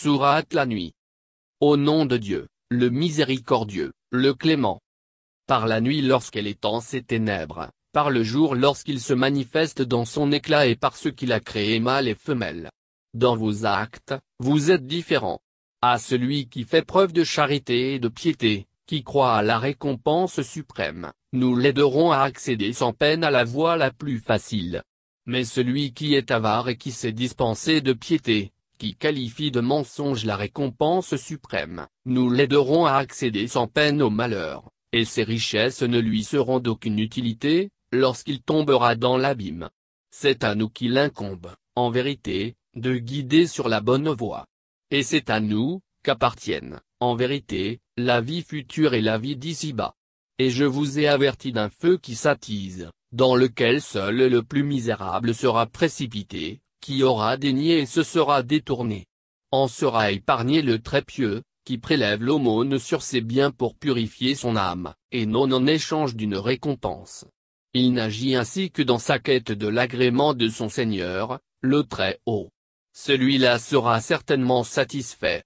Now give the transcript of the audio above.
Sourate la nuit. Au nom de Dieu, le miséricordieux, le clément. Par la nuit lorsqu'elle est en ses ténèbres, par le jour lorsqu'il se manifeste dans son éclat et par ce qu'il a créé mâle et femelle. Dans vos actes, vous êtes différents. À celui qui fait preuve de charité et de piété, qui croit à la récompense suprême, nous l'aiderons à accéder sans peine à la voie la plus facile. Mais celui qui est avare et qui s'est dispensé de piété, qui qualifie de mensonge la récompense suprême, nous l'aiderons à accéder sans peine au malheur, et ses richesses ne lui seront d'aucune utilité, lorsqu'il tombera dans l'abîme. C'est à nous qu'il incombe, en vérité, de guider sur la bonne voie. Et c'est à nous, qu'appartiennent, en vérité, la vie future et la vie d'ici-bas. Et je vous ai averti d'un feu qui s'attise, dans lequel seul le plus misérable sera précipité, qui aura dénié et se sera détourné. En sera épargné le très pieux, qui prélève l'aumône sur ses biens pour purifier son âme, et non en échange d'une récompense. Il n'agit ainsi que dans sa quête de l'agrément de son Seigneur, le Très-Haut. Celui-là sera certainement satisfait.